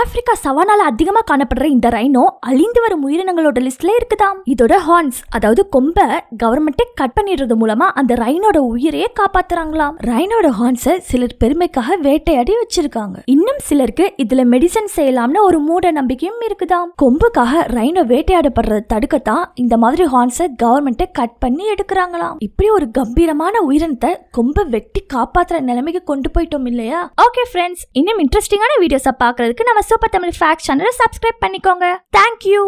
Africa சவானால அதிகமாக காணப்படுற இந்த rhino அழிந்து வரும் உயிரினங்களோட லிஸ்ட்ல இருக்குதாம் இதோட ஹார்ன்ஸ் அதாவது கொம்ப கவர்மெண்டே கட் பண்ணிடுறது மூலமா அந்த ரைனோட உயிரையே காப்பாத்துறாங்களாம் ரைனோட ஹார்ன்ஸை சிலர் பெருமைக்காக வேட்டையாடி வச்சிருக்காங்க இன்னும் சிலருக்கு இதுல மெடிசன் செய்யலாம்னு ஒரு மூட நம்பிக்கையும் இருக்குதாம் கொம்புக்காக ரைனோ வேட்டையாடப்படுறத தடுக்கத்தான் இந்த மாதிரி ஹார்ன்ஸை கவர்மெண்டே கட் பண்ணி எடுக்கிறாங்களாம் இப்படி ஒரு கம்பீரமான உயிரினத்தை கொம்பை வெட்டி காப்பாத்துற நிலைமைக்கு கொண்டு போயிட்டோம் இல்லையா ஓகே ஃப்ரெண்ட்ஸ் இன்னும் இன்ட்ரெஸ்டிங்கான வீடியோஸை பாக்குறதுக்கு நம்ம சூப்பர் தமிழ் ஃபேக்ஸ் சேனலை சப்ஸ்கிரைப் பண்ணிக்கோங்க தேங்க்யூ